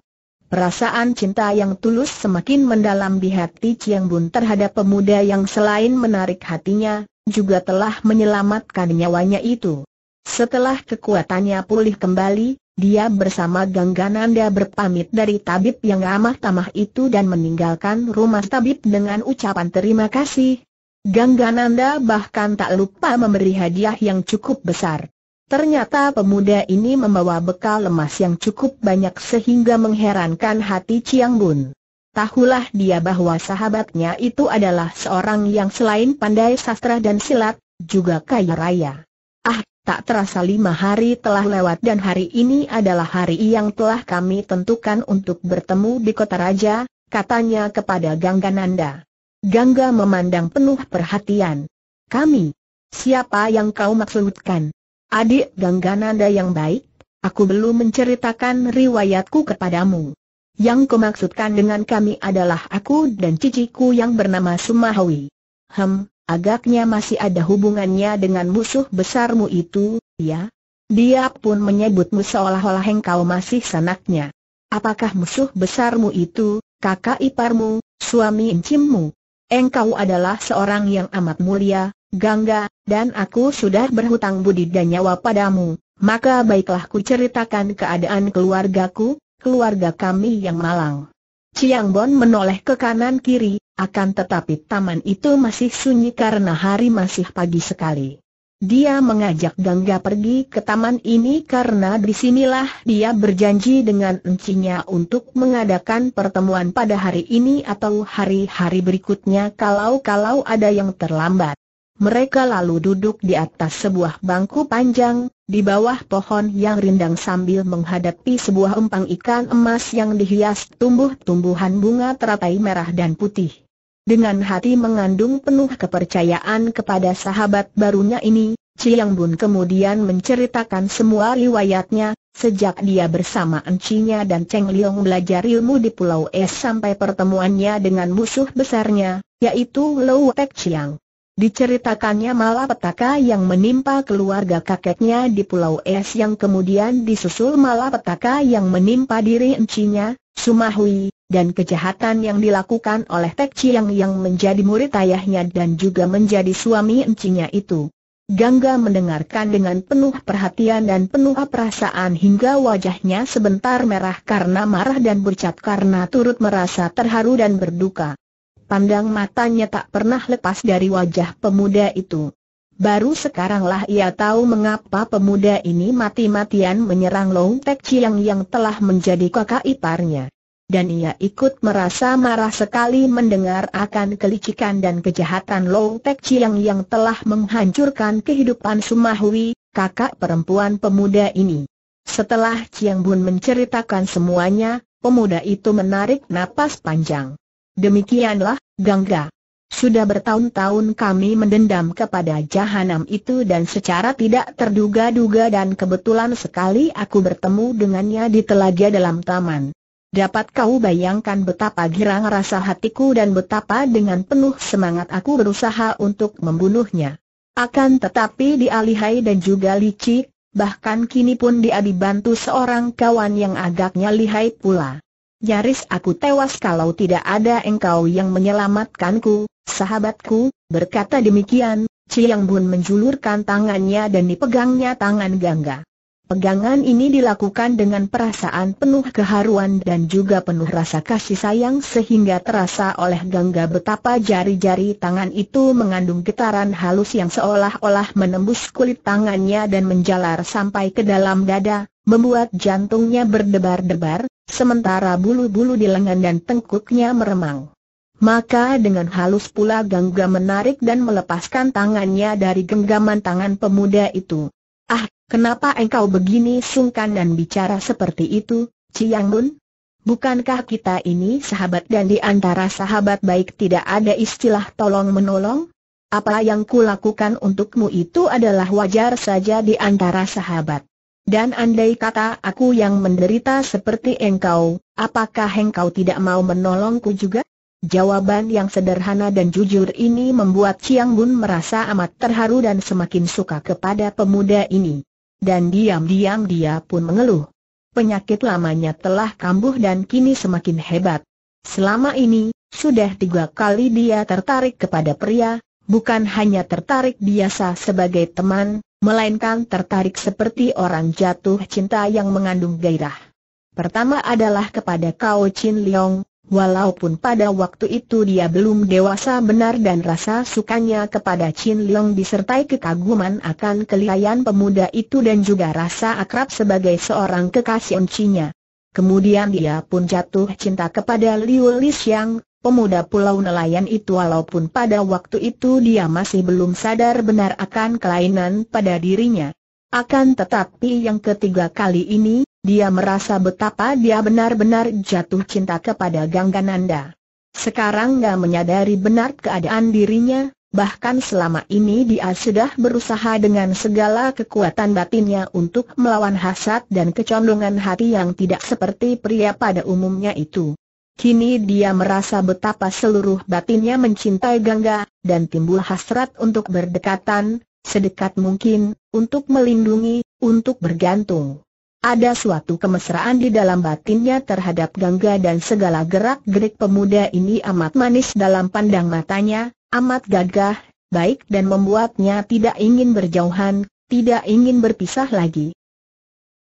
Perasaan cinta yang tulus semakin mendalam di hati Chiang Bun terhadap pemuda yang selain menarik hatinya, juga telah menyelamatkan nyawanya itu. Setelah kekuatannya pulih kembali, dia bersama Ganggananda berpamit dari tabib yang ramah-tamah itu dan meninggalkan rumah tabib dengan ucapan terima kasih. Ganggananda bahkan tak lupa memberi hadiah yang cukup besar. Ternyata pemuda ini membawa bekal lemas yang cukup banyak sehingga mengherankan hati Chiang Bun. Tahulah dia bahwa sahabatnya itu adalah seorang yang selain pandai sastra dan silat, juga kaya raya. Ah, tak terasa lima hari telah lewat dan hari ini adalah hari yang telah kami tentukan untuk bertemu di kota raja, katanya kepada Gangga Nanda. Gangga memandang penuh perhatian. Kami? Siapa yang kau maksudkan? Adik Ganggananda yang baik, aku belum menceritakan riwayatku kepadamu. Yang kumaksudkan dengan kami adalah aku dan ciciku yang bernama Sumahawi. Hem, agaknya masih ada hubungannya dengan musuh besarmu itu, ya? Dia pun menyebutmu seolah-olah engkau masih sanaknya. Apakah musuh besarmu itu, kakak iparmu, suami incimmu? Engkau adalah seorang yang amat mulia, Gangga, dan aku sudah berhutang budi dan nyawa padamu, maka baiklah ku ceritakan keadaan keluargaku, keluarga kami yang malang. Chiang Bon menoleh ke kanan kiri, akan tetapi taman itu masih sunyi karena hari masih pagi sekali. Dia mengajak Gangga pergi ke taman ini karena disinilah dia berjanji dengan encinya untuk mengadakan pertemuan pada hari ini atau hari-hari berikutnya kalau-kalau ada yang terlambat. Mereka lalu duduk di atas sebuah bangku panjang, di bawah pohon yang rindang sambil menghadapi sebuah empang ikan emas yang dihias tumbuh-tumbuhan bunga teratai merah dan putih. Dengan hati mengandung penuh kepercayaan kepada sahabat barunya ini, Chiang Bun kemudian menceritakan semua riwayatnya, sejak dia bersama encinya dan Cheng Liong belajar ilmu di Pulau Es sampai pertemuannya dengan musuh besarnya, yaitu Lou Tek Chiang. Diceritakannya malapetaka yang menimpa keluarga kakeknya di Pulau Es yang kemudian disusul malapetaka yang menimpa diri encinya, Sumahui, dan kejahatan yang dilakukan oleh Tek Chiang yang menjadi murid ayahnya dan juga menjadi suami encinya itu. Gangga mendengarkan dengan penuh perhatian dan penuh perasaan hingga wajahnya sebentar merah karena marah dan bercat karena turut merasa terharu dan berduka. Pandang matanya tak pernah lepas dari wajah pemuda itu. Baru sekaranglah ia tahu mengapa pemuda ini mati-matian menyerang Long Tek Chiang yang telah menjadi kakak iparnya. Dan ia ikut merasa marah sekali mendengar akan kelicikan dan kejahatan Long Tek Chiang yang telah menghancurkan kehidupan Sumahui, kakak perempuan pemuda ini. Setelah Chiang Bun menceritakan semuanya, pemuda itu menarik napas panjang. Demikianlah, Gangga. Sudah bertahun-tahun kami mendendam kepada jahanam itu dan secara tidak terduga-duga dan kebetulan sekali aku bertemu dengannya di telaga dalam taman. Dapat kau bayangkan betapa girang rasa hatiku dan betapa dengan penuh semangat aku berusaha untuk membunuhnya. Akan tetapi dia lihai dan juga licik, bahkan kini pun dia dibantu seorang kawan yang agaknya lihai pula. Nyaris aku tewas kalau tidak ada engkau yang menyelamatkanku, sahabatku, berkata demikian, Chiang Bun menjulurkan tangannya dan dipegangnya tangan Gangga. Pegangan ini dilakukan dengan perasaan penuh keharuan dan juga penuh rasa kasih sayang sehingga terasa oleh Gangga betapa jari-jari tangan itu mengandung getaran halus yang seolah-olah menembus kulit tangannya dan menjalar sampai ke dalam dada, membuat jantungnya berdebar-debar, sementara bulu-bulu di lengan dan tengkuknya meremang. Maka dengan halus pula Gangga menarik dan melepaskan tangannya dari genggaman tangan pemuda itu. Ah, kenapa engkau begini sungkan dan bicara seperti itu, Ciang Bukankah kita ini sahabat dan di antara sahabat baik tidak ada istilah tolong menolong? Apa yang kulakukan untukmu itu adalah wajar saja di antara sahabat. Dan andai kata aku yang menderita seperti engkau, apakah engkau tidak mau menolongku juga? Jawaban yang sederhana dan jujur ini membuat Chiang Bun merasa amat terharu dan semakin suka kepada pemuda ini. Dan diam-diam dia pun mengeluh. Penyakit lamanya telah kambuh dan kini semakin hebat. Selama ini, sudah tiga kali dia tertarik kepada pria, bukan hanya tertarik biasa sebagai teman, melainkan tertarik seperti orang jatuh cinta yang mengandung gairah. Pertama adalah kepada kau, Chin Leong, walaupun pada waktu itu dia belum dewasa benar dan rasa sukanya kepada Chin Leong disertai kekaguman akan kelihayan pemuda itu dan juga rasa akrab sebagai seorang kekasih encinya. Kemudian dia pun jatuh cinta kepada Liu Li Pemuda pulau nelayan itu walaupun pada waktu itu dia masih belum sadar benar akan kelainan pada dirinya. Akan tetapi yang ketiga kali ini, dia merasa betapa dia benar-benar jatuh cinta kepada Ganggananda. Sekarang dia menyadari benar keadaan dirinya, bahkan selama ini dia sudah berusaha dengan segala kekuatan batinnya untuk melawan hasad dan kecondongan hati yang tidak seperti pria pada umumnya itu. Kini dia merasa betapa seluruh batinnya mencintai Gangga, dan timbul hasrat untuk berdekatan, sedekat mungkin, untuk melindungi, untuk bergantung. Ada suatu kemesraan di dalam batinnya terhadap Gangga dan segala gerak-gerik pemuda ini amat manis dalam pandang matanya, amat gagah, baik dan membuatnya tidak ingin berjauhan, tidak ingin berpisah lagi.